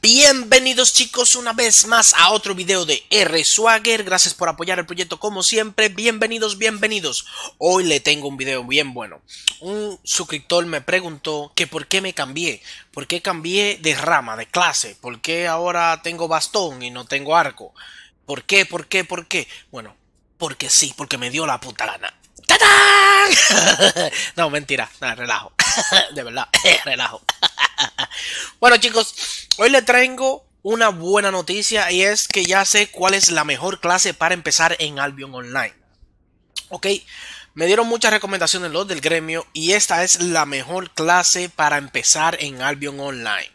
Bienvenidos chicos una vez más a otro video de R Swagger, gracias por apoyar el proyecto como siempre, bienvenidos, bienvenidos. Hoy le tengo un video bien bueno. Un suscriptor me preguntó que por qué me cambié, por qué cambié de rama, de clase, por qué ahora tengo bastón y no tengo arco. ¿Por qué? ¿Por qué? ¿Por qué? Bueno, porque sí, porque me dio la puta gana. ta no, mentira, relajo. de verdad, relajo. bueno chicos, Hoy le traigo una buena noticia y es que ya sé cuál es la mejor clase para empezar en Albion Online. Ok, me dieron muchas recomendaciones los del gremio y esta es la mejor clase para empezar en Albion Online.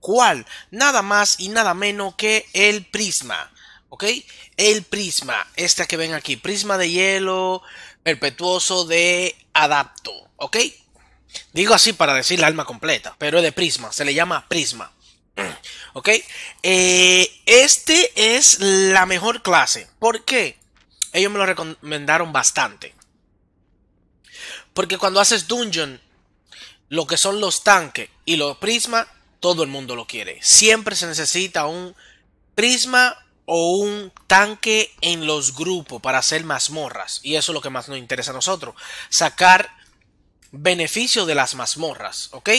¿Cuál? Nada más y nada menos que el prisma. ¿Ok? El prisma, esta que ven aquí, prisma de hielo perpetuoso de adapto. ¿Ok? Digo así para decir la alma completa, pero es de prisma, se le llama prisma. Mm. ¿Ok? Eh, este es la mejor clase. ¿Por qué? Ellos me lo recomendaron bastante. Porque cuando haces dungeon, lo que son los tanques y los prismas, todo el mundo lo quiere. Siempre se necesita un prisma o un tanque en los grupos para hacer mazmorras. Y eso es lo que más nos interesa a nosotros. Sacar beneficio de las mazmorras. ¿Ok?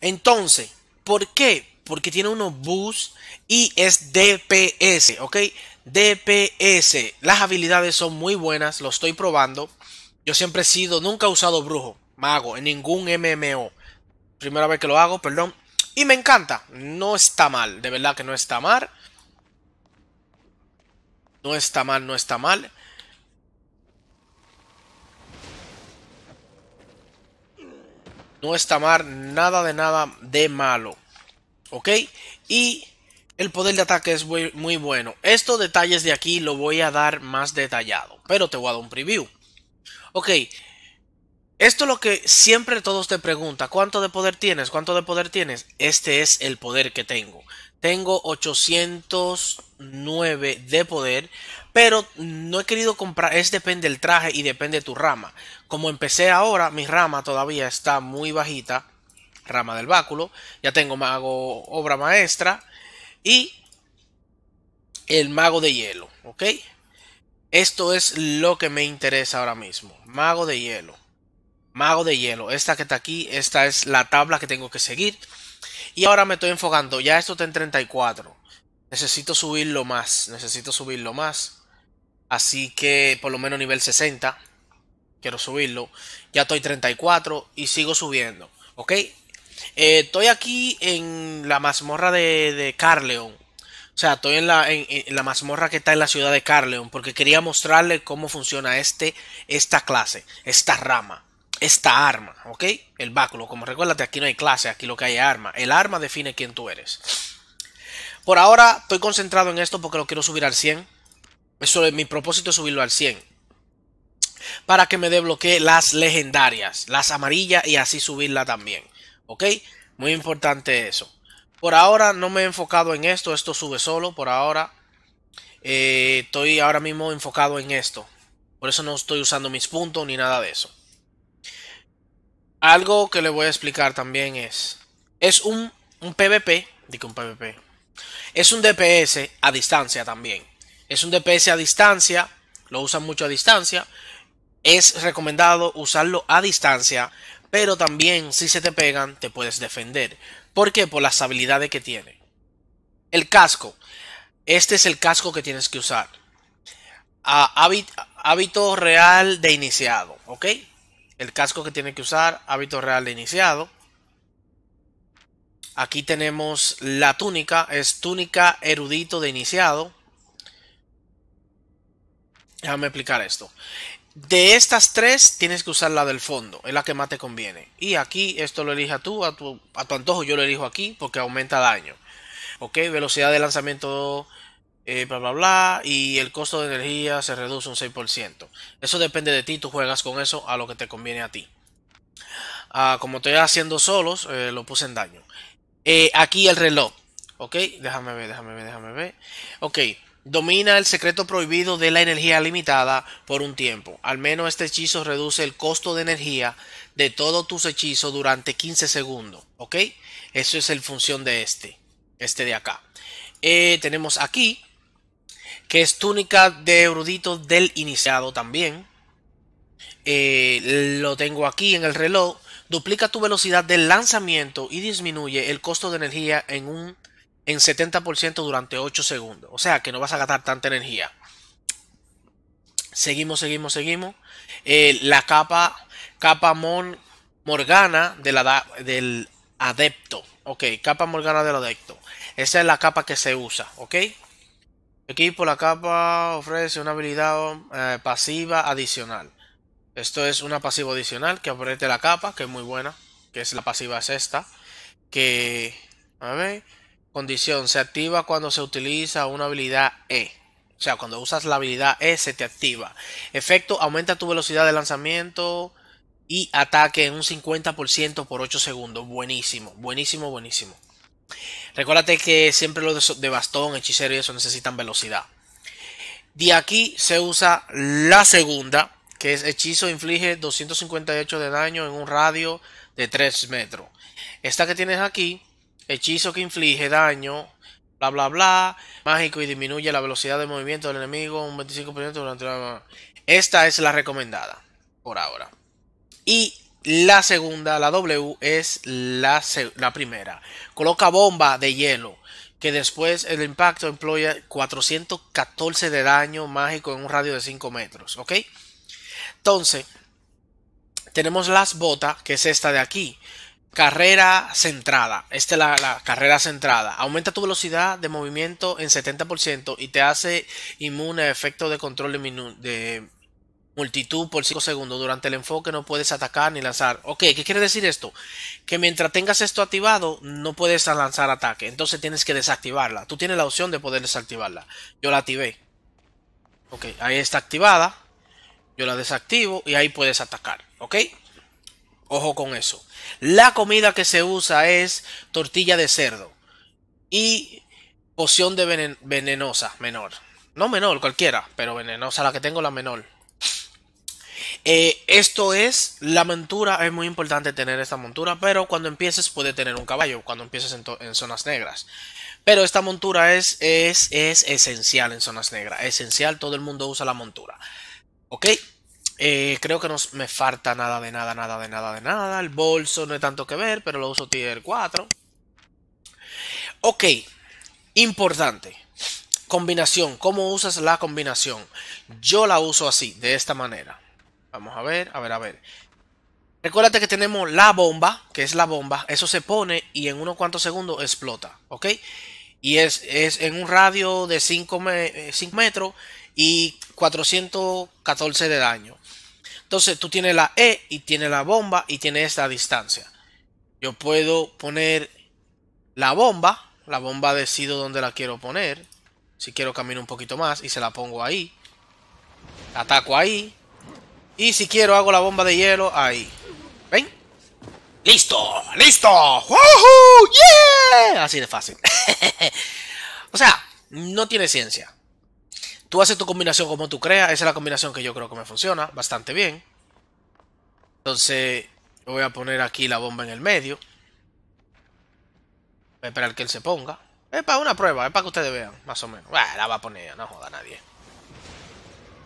Entonces, ¿Por qué? Porque tiene unos boosts y es DPS, ¿ok? DPS. Las habilidades son muy buenas, lo estoy probando. Yo siempre he sido, nunca he usado brujo, mago, en ningún MMO. Primera vez que lo hago, perdón. Y me encanta. No está mal, de verdad que no está mal. No está mal, no está mal. no está mal, nada de nada de malo. ¿Ok? Y el poder de ataque es muy, bueno. Estos detalles de aquí lo voy a dar más detallado, pero te voy a dar un preview. Ok, esto es lo que siempre todos te preguntan, ¿cuánto de poder tienes? ¿Cuánto de poder tienes? Este es el poder que tengo. Tengo 809 de poder, pero no he querido comprar. Es depende del traje y depende de tu rama. Como empecé ahora, mi rama todavía está muy bajita. Rama del báculo. Ya tengo mago, obra maestra. Y el mago de hielo. ¿Ok? Esto es lo que me interesa ahora mismo. Mago de hielo. Mago de hielo. Esta que está aquí, esta es la tabla que tengo que seguir. Y ahora me estoy enfocando, ya esto está en 34. Necesito subirlo más, necesito subirlo más. Así que por lo menos nivel 60. Quiero subirlo. Ya estoy 34 y sigo subiendo. ¿Ok? Eh, estoy aquí en la mazmorra de, Carleon. O sea, estoy en la, mazmorra que está en la ciudad de Carleon. Porque quería mostrarle cómo funciona este, esta clase, esta rama esta arma, ¿ok? El báculo, como recuérdate, aquí no hay clase, aquí lo que hay es arma. El arma define quién tú eres. Por ahora estoy concentrado en esto porque lo quiero subir al 100. mi propósito, es subirlo al 100. Para que me desbloquee las legendarias, las amarillas y así subirla también. ¿Ok? Muy importante eso. Por ahora no me he enfocado en esto, esto sube solo por ahora. Eh, estoy ahora mismo enfocado en esto. Por eso no estoy usando mis puntos ni nada de eso. Algo que le voy a explicar también es, es un, PvP, digo un PvP, es un DPS a distancia también. Es un DPS a distancia, lo usan mucho a distancia. Es recomendado usarlo a distancia, pero también si se te pegan te puedes defender. ¿Por qué? Por las habilidades que tiene. El casco. Este es el casco que tienes que usar. hábito real de iniciado, ¿ok? el casco que tiene que usar, hábito real de iniciado. Aquí tenemos la túnica, es túnica erudito de iniciado. Déjame explicar esto. De estas tres, tienes que usar la del fondo, es la que más te conviene. Y aquí, esto lo elija tú, a tu, a tu antojo yo lo elijo aquí porque aumenta daño. Ok, velocidad de lanzamiento eh, bla, bla, bla, y el costo de energía se reduce un 6%. Eso depende de ti, tú juegas con eso a lo que te conviene a ti. Ah, como estoy haciendo solos, eh, lo puse en daño. Eh, aquí el reloj, ok, déjame ver, déjame ver, déjame ver. Ok, domina el secreto prohibido de la energía limitada por un tiempo. Al menos este hechizo reduce el costo de energía de todos tus hechizos durante 15 segundos, ok. Eso es el función de este, este de acá. tenemos aquí que es túnica de erudito del iniciado también. Eh, lo tengo aquí en el reloj. Duplica tu velocidad del lanzamiento y disminuye el costo de energía en un en 70% durante 8 segundos. O sea que no vas a gastar tanta energía. Seguimos, seguimos, seguimos. Eh, la capa, capa Morgana del adepto. Ok, capa Morgana del adepto. Esa es la capa que se usa, ok equipo, la capa ofrece una habilidad eh, pasiva adicional. Esto es una pasiva adicional que aparece la capa, que es muy buena, que es la pasiva es esta, que, a condición, se activa cuando se utiliza una habilidad E. O sea, cuando usas la habilidad E se te activa. Efecto, aumenta tu velocidad de lanzamiento y ataque en un 50% por 8 segundos. Buenísimo, buenísimo, buenísimo. Recuérdate que siempre los de bastón, hechicero y eso necesitan velocidad. De aquí se usa la segunda, que es hechizo inflige 258 de daño en un radio de 3 metros. Esta que tienes aquí, hechizo que inflige daño, bla bla bla, mágico y disminuye la velocidad de movimiento del enemigo un 25% durante la... Esta es la recomendada por ahora. Y la segunda, la W, es la, primera. Coloca bomba de hielo que después el impacto emplea 414 de daño mágico en un radio de 5 metros, ¿ok? Entonces, tenemos las botas, que es esta de aquí. Carrera centrada. Esta es la, carrera centrada. Aumenta tu velocidad de movimiento en 70% y te hace inmune a efectos de control de, de multitud por 5 segundos. Durante el enfoque no puedes atacar ni lanzar. Ok, ¿qué quiere decir esto? Que mientras tengas esto activado, no puedes lanzar ataque. Entonces tienes que desactivarla. Tú tienes la opción de poder desactivarla. Yo la activé. Ok, ahí está activada. Yo la desactivo y ahí puedes atacar. Ok. Ojo con eso. La comida que se usa es tortilla de cerdo y poción de venenosa menor. No menor, cualquiera, pero venenosa la que tengo la menor. Eh, esto es, la montura, es muy importante tener esta montura, pero cuando empieces puede tener un caballo, cuando empieces en, zonas negras. Pero esta montura es, es, es, esencial en zonas negras, esencial, todo el mundo usa la montura. ¿Ok? Eh, creo que no me falta nada de nada, nada de nada de nada. El bolso no hay tanto que ver, pero lo uso tier 4. Ok, importante combinación, cómo usas la combinación. Yo la uso así, de esta manera. Vamos a ver, a ver, a ver. Recuérdate que tenemos la bomba, que es la bomba. Eso se pone y en unos cuantos segundos explota, ¿ok? Y es, en un radio de 5 eh, metros y 414 de daño. Entonces tú tienes la E y tienes la bomba y tienes esta distancia. Yo puedo poner la bomba. La bomba decido dónde la quiero poner. Si quiero camino un poquito más y se la pongo ahí. La ataco ahí. Y si quiero, hago la bomba de hielo ahí. ¿Ven? ¡Listo! ¡Listo! ¡Woohoo! ¡Yeah! Así de fácil. o sea, no tiene ciencia. Tú haces tu combinación como tú creas. Esa es la combinación que yo creo que me funciona bastante bien. Entonces, voy a poner aquí la bomba en el medio. Voy a esperar que él se ponga. Es para una prueba, es para que ustedes vean, más o menos. Bueno, la va a poner, no joda a nadie.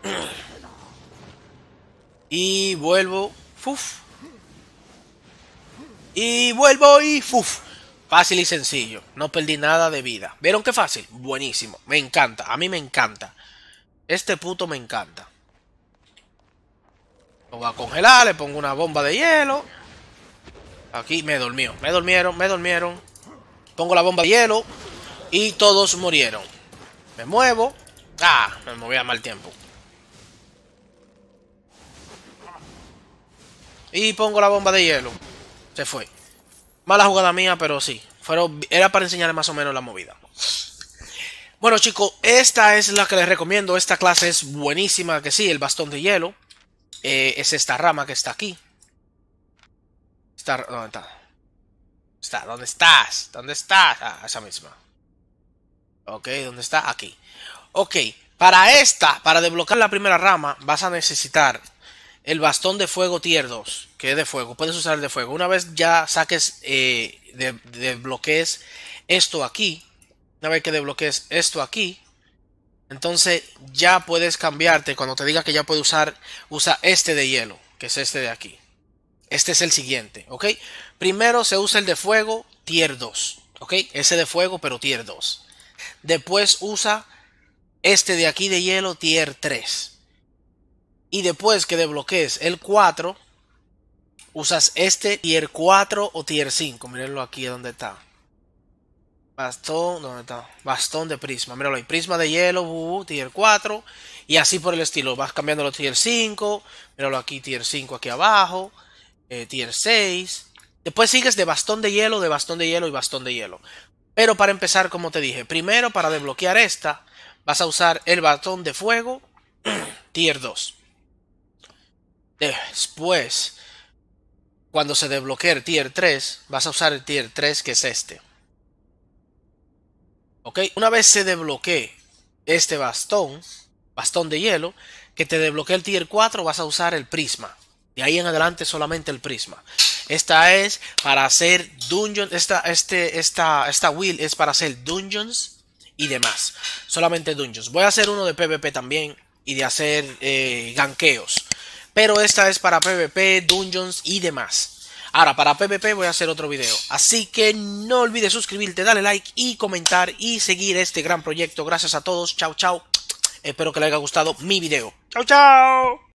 Y vuelvo. Y vuelvo y fuf. Fácil y sencillo. No perdí nada de vida. ¿Vieron qué fácil? Buenísimo. Me encanta. A mí me encanta. Este puto me encanta. Lo voy a congelar. Le pongo una bomba de hielo. Aquí me durmió. Me durmieron, me durmieron. Pongo la bomba de hielo. Y todos murieron. Me muevo. Ah, me moví a mal tiempo. Y pongo la bomba de hielo. Se fue. Mala jugada mía, pero sí. era para enseñarles más o menos la movida. Bueno chicos, esta es la que les recomiendo. Esta clase es buenísima, que sí, el bastón de hielo. Eh, es esta rama que está aquí. Está, ¿Dónde está? está? ¿Dónde estás? ¿Dónde estás? Ah, esa misma. Ok, ¿dónde está? Aquí. Ok, para esta, para desbloquear la primera rama, vas a necesitar el bastón de fuego tier 2 que es de fuego, puedes usar el de fuego. Una vez ya saques, eh, de, desbloquees esto aquí, una vez que desbloquees esto aquí, entonces ya puedes cambiarte cuando te diga que ya puedes usar, usa este de hielo, que es este de aquí. Este es el siguiente, ¿ok? Primero se usa el de fuego tier 2, ¿ok? Ese de fuego, pero tier 2. Después usa este de aquí de hielo tier 3. Y después que desbloquees el 4, usas este tier 4 o tier 5. Mírenlo aquí donde está. Bastón, ¿dónde está? Bastón de prisma. Míralo ahí. Prisma de hielo, tier 4. Y así por el estilo. Vas cambiando los tier 5. Míralo aquí, tier 5 aquí abajo. Eh, tier 6. Después sigues de bastón de hielo, de bastón de hielo y bastón de hielo. Pero para empezar, como te dije, primero para desbloquear esta, vas a usar el bastón de fuego, tier 2. Después cuando se desbloquee el tier 3, vas a usar el tier 3 que es este. ¿Ok? Una vez se desbloquee este bastón, bastón de hielo, que te desbloquee el tier 4, vas a usar el prisma. De ahí en adelante solamente el prisma. Esta es para hacer dungeons, esta, este, esta wheel es para hacer dungeons y demás. Solamente dungeons. Voy a hacer uno de PvP también y de hacer eh, ganqueos. Pero esta es para PvP, Dungeons y demás. Ahora, para PvP voy a hacer otro video. Así que no olvides suscribirte, darle like y comentar y seguir este gran proyecto. Gracias a todos. Chao, chao. Espero que les haya gustado mi video. Chao, chao.